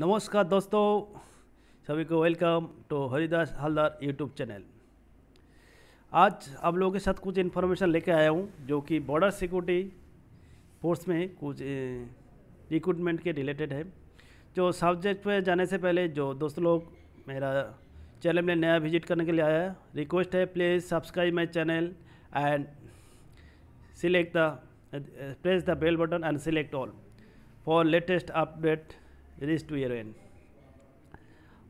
नमस्कार दोस्तों सभी को welcome to Haridas Haldar YouTube channel आज आप लोगों के साथ कुछ इन्फॉर्मेशन लेके आया हूँ जो कि बॉर्डर सिक्योरिटी फोर्स में कुछ रिक्रूटमेंट के रिलेटेड है जो सब्जेक्ट पे जाने से पहले जो दोस्त लोग मेरा चैनल में नया विजिट करने के लिए आया है रिक्वेस्ट है please subscribe my channel and select the press the bell button and select all for latest update rage to arrow an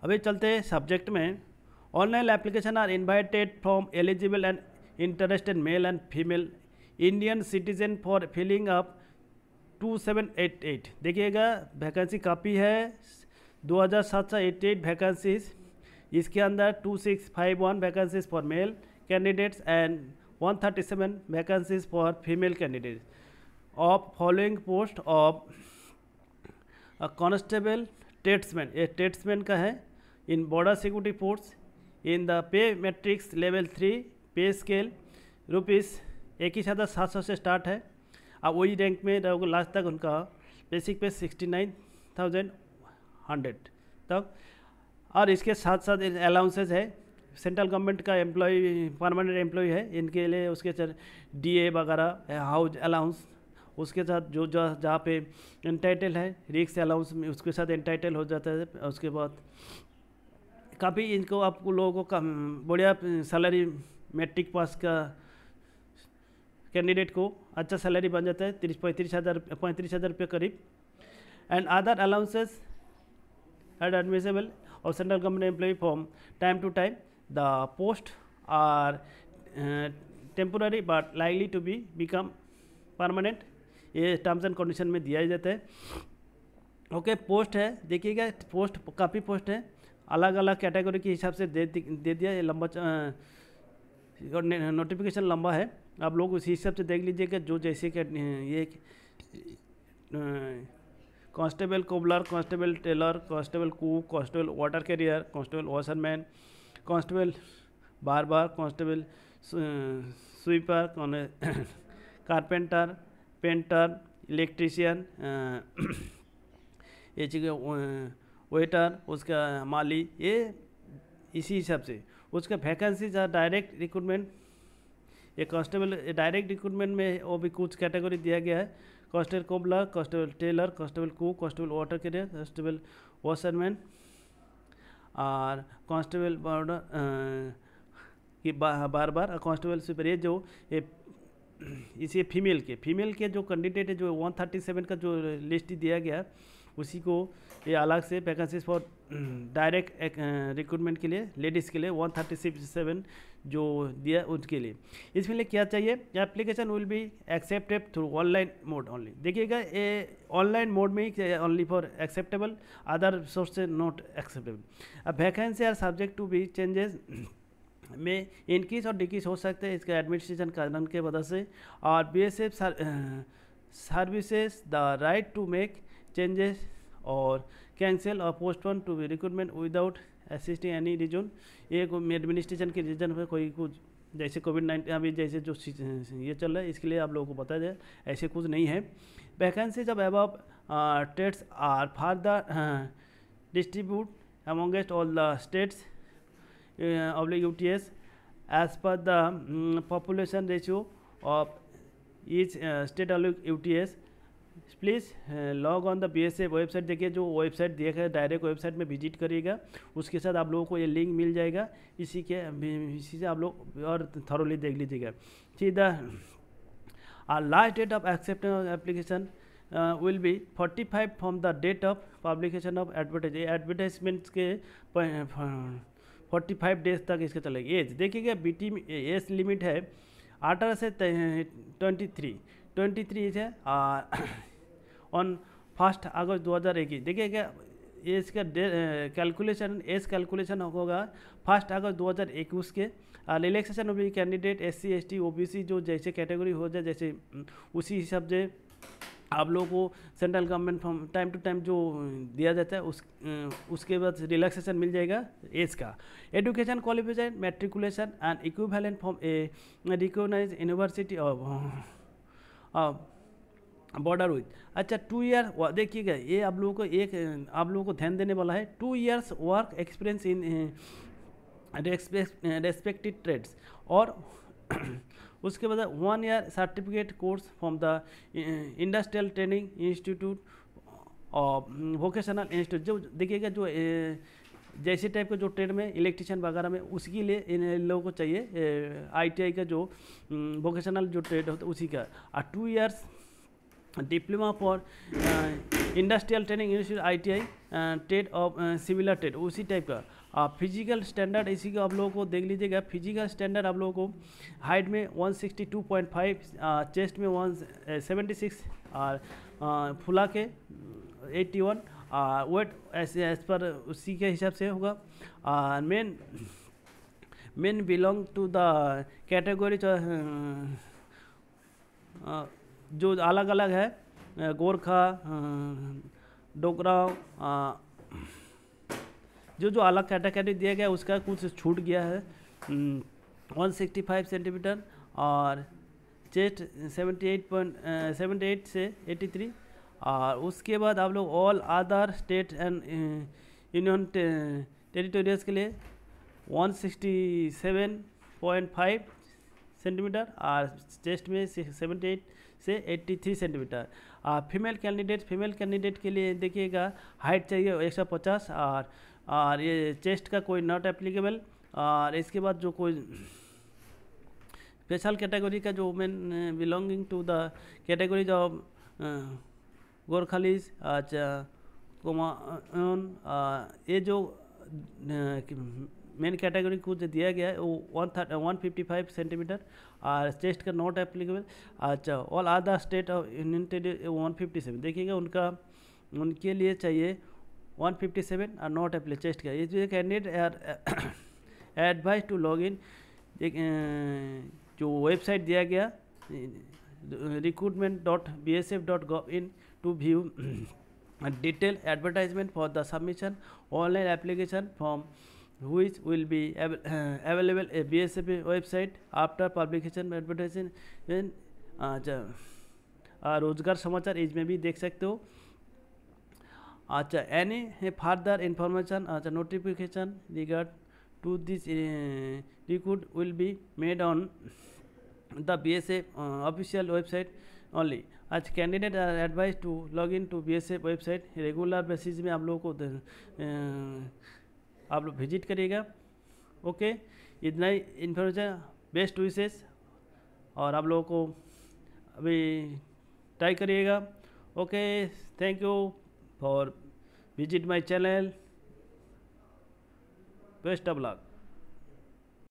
अभी चलते सब्जेक्ट में online application are invited from eligible and interested male and female Indian citizen for filling up 2788 देखिएगा vacancy काफ़ी है eight vacancies इसके अंदर 2651 vacancies for male candidates and 137 vacancies for female candidates of following post of constable tradesman ये tradesman का है in border security force in the pay matrix level three pay scale rupees एक ही साथ सात सौ से स्टार्ट है अब वही रैंक में रहोगे लास्ट तक उनका बेसिक पे सिक्सटी नाइन थाउजेंड हंड्रेड तक और इसके साथ साथ अलाउंसेज है सेंट्रल गवर्नमेंट का एम्प्लॉय परमानेंट एम्प्लॉय है इनके लिए उसके डी ए वगैरह हाउस अलाउंस उसके साथ जो जहाँ पे इंटाइटल है रिक्स अलाउंस में उसके साथ इंटाइटल हो जाता है उसके बाद काफ़ी इनको आप लोगों को बढ़िया सैलरी मैट्रिक पास का कैंडिडेट को अच्छा सैलरी बन जाता है तीस पैंतीस हज़ार पैंतीस हज़ार रुपये करीब and other allowances add admissible और central government employee from time to time the post are temporary but likely to be become permanent ये टर्म्स एंड कंडीशन में दिया जाता है ओके पोस्ट है देखिएगा पोस्ट काफ़ी पोस्ट है अलग अलग कैटेगरी के हिसाब से दे दे दिया ये लंबा नोटिफिकेशन लंबा है आप लोग उसी हिसाब से देख लीजिएगा जो जैसे कि ये constable cobbler constable tailor constable cook constable water carrier constable washerman constable barber constable sweeper carpenter painter electrician ये चीज़ वेटर उसका माली ये इसी हिसाब से उसका वैकेंसी जहाँ डायरेक्ट रिक्रूटमेंट ये कांस्टेबल डायरेक्ट रिक्रूटमेंट में वो भी कुछ कैटेगरी दिया गया है constable cobbler constable tailor constable cook constable water carrier constable washerman और कॉन्स्टेबल बॉर्डर की बार बार कांस्टेबल सुपर ये जो ये इसी फीमेल के फीमेल के जो कैंडिडेट है जो 137 का जो लिस्ट दिया गया उसी को ये अलग से वैकेंसीज फॉर डायरेक्ट रिक्रूटमेंट के लिए लेडीज़ के लिए वन थर्टी सेवन जो दिया उसके लिए इसमें लिए क्या चाहिए application will be accepted through online mode only देखिएगा ये ऑनलाइन मोड में ही only for acceptable other source not acceptable अब vacancy are subject to be changes में इनक्रीज और डिक्रीज हो सकते हैं इसके एडमिनिस्ट्रेशन कारण के वजह से और B S F services the right to make changes और कैंसिल और postpone to recruitment without assisting any reason ये एडमिनिस्ट्रेशन के रीजन पर कोई कुछ जैसे कोविड नाइन्टीन अभी जैसे जो ये चल रहा है इसके लिए आप लोगों को बताया जाए ऐसे कुछ नहीं है वैकेंसी जब एब trades are far the distribute amongst all the states Uh, oblique UTS as per the um, population ratio of each uh, state UTS please log on the B S website देखिए जो website देखा गया direct website में visit करिएगा उसके साथ आप लोगों को ये लिंक मिल जाएगा इसी के इसी से आप लोग और थरोली देख लीजिएगा ठीक the last date of acceptance application will be 45 from the date of publication of advertise advertisements के uh, फोर्टी फाइव डेज तक इसके चलेगा एज देखिएगा बी टी एज लिमिट है अठारह से twenty three twenty three is है ऑन फर्स्ट अगस्त दो हज़ार इक्कीस देखिएगा एज का कैलकुलेशन एज कैलकुलेशन होगा फर्स्ट अगस्त दो हज़ार इक्कीस के relaxation of candidate S C S T O B C जो जैसे कैटेगरी हो जाए जैसे उसी हिसाब से आप लोगों को central government from time to time जो दिया जाता है उस उसके बाद रिलैक्सेशन मिल जाएगा एज का education qualification matriculation and equivalent from a recognise university of border with अच्छा टू ईयर देखिएगा ये आप लोगों को एक आप लोगों को ध्यान देने वाला है two years work experience in respected trades और उसके बाद one year certificate course from the industrial training institute और वोकेशनल इंस्टीट्यूट जो देखिएगा जो uh, जैसे टाइप के जो ट्रेड में इलेक्ट्रिशियन वगैरह में उसके लिए इन लोगों को चाहिए आईटीआई uh, का जो वोकेशनल mm, जो ट्रेड होता है उसी का और two years diploma for industrial training institute I T I trade of similar trade उसी टाइप का फिजिकल uh, स्टैंडर्ड इसी को आप लोगों को देख लीजिएगा फिजिकल स्टैंडर्ड आप लोगों को हाइट में 162.5 चेस्ट uh, में वन सेवेंटी सिक्स फुला के एट्टी वन वेट ऐसे एज पर उसी के हिसाब से होगा men men belong to the category जो अलग अलग है uh, गोरखा डोकराव जो जो अलग कैटेगरी दिया गया उसका कुछ छूट गया है वन सिक्सटी फाइव सेंटीमीटर और chest seventy eight point seventy eight से एट्टी थ्री और उसके बाद आप लोग all other state and union territories के लिए one sixty seven point five centimetre और चेस्ट में सेवेंटी एट से एट्टी थ्री सेंटीमीटर और फीमेल कैंडिडेट फीमेल कैंडिडेट के लिए देखिएगा हाइट चाहिए एक सौ पचास और और ये चेस्ट का कोई नॉट एप्लीकेबल और इसके बाद जो कोई स्पेशल कैटेगरी का जो women belonging to the categories of Gorkhalis कोमायन ये जो मेन uh, कैटेगरी को जो दिया गया है वो one thirty one fifty five centimetre और चेस्ट का नॉट एप्लीकेबल अच्छा all other state of union territory one fifty seven देखिएगा उनका उनके लिए चाहिए one fifty seven not 157 are not applicable chest care is जो वेबसाइट दिया गया recruitment dot B S F dot gaya in to view detail advertisement for the submission online application form हुई will be available A B S F website after publication अच्छा रोजगार समाचार इसमें भी देख सकते हो আচ্ছা এনি ফার্দার अच्छा notification regard to this this will will made on the B S F official website only आज candidate are advise to log in to B S F website regular basis में आप लोगों को eh, आप लोग visit करिएगा okay इतना ही information best विशेष और आप लोगों को अभी ट्राई करिएगा okay thank you for visit my channel best of luck